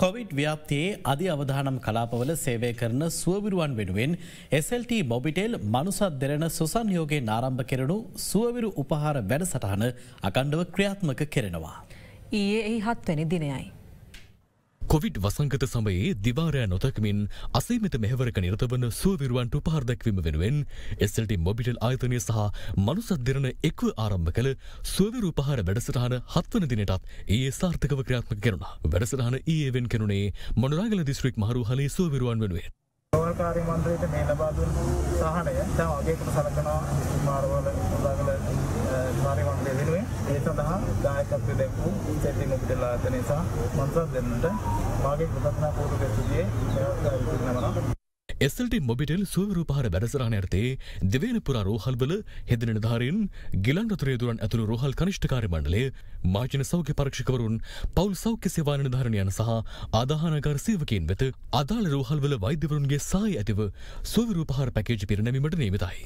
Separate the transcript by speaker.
Speaker 1: Covid ව්‍යාප්තියේ අධි අවධානම් කලාපවල සේවය කරන සුවවිරුවන් වෙනුවෙන් SLT මොබිටෙල් මනුසත් දෙරෙන සුසන්යෝගේ නාරම්භ කෙරනු සුවවිරු උපහාර වැඩසටහන අකණ්ඩව ක්‍රියාත්මක කෙරෙනවා.
Speaker 2: ඊයේ එහි හත්වැනි දිනයයි.
Speaker 3: කොවිඩ් වසංගත සමයේ දිවාරෑ නොතැකමින් අසීමත මෙහවරක නිරතවන සුවවිරුවන්ට පහරදැක්වීම වෙනුවෙන් එස්සල්ට මොබිටල් ආයතනය සහ මනුසත්දරන එක්ව ආරම්භ කළ සුවවිරු පහර වැඩසටහන හත්වන දිනටත් ඒ සාර්ථකව ක්‍රියාත්ම කෙරුණ වැඩසටහන ඒවෙන් කෙනුනේ මොනරාගල දිස්ත්‍රික් මහරුහලේ සුවවිරුවන් වෙනුවේ.
Speaker 4: කාරි මන්ත්‍රයට මේ ලබාදුන් සහනය තම අගේකට සරකනා මාරවල සඳහා දායකත්වය දැක්වූ සැති මුබිටලා ඇත නිසා මන්සත් දෙන්නට මාගේ ප්‍රසත්නා පූරු පැතුගේ නමන
Speaker 3: එස්ල්ට මොබිටල් සුවරූපහර බැරසරාන ඇතේ දෙවන පුරා රෝහල්වල හෙද නිධාරෙන් ගිලන් රතුරේදුරන් ඇතුළු රෝහල් කනිෂ්ඨකාර මණ්ඩලේ මාජන සෞඛ්‍ය පරක්ෂකවරුන් පවල් සෞඛ්‍ය සේවා නිධාරණයන සහ ආදාහනගර සේවකයෙන් වෙත අදාළ රෝහල්වල වෛද්‍යවරුන්ගේ සාය ඇතිව සුවරූපහර පැකේජ් පිරණැමීමට නීමතයි.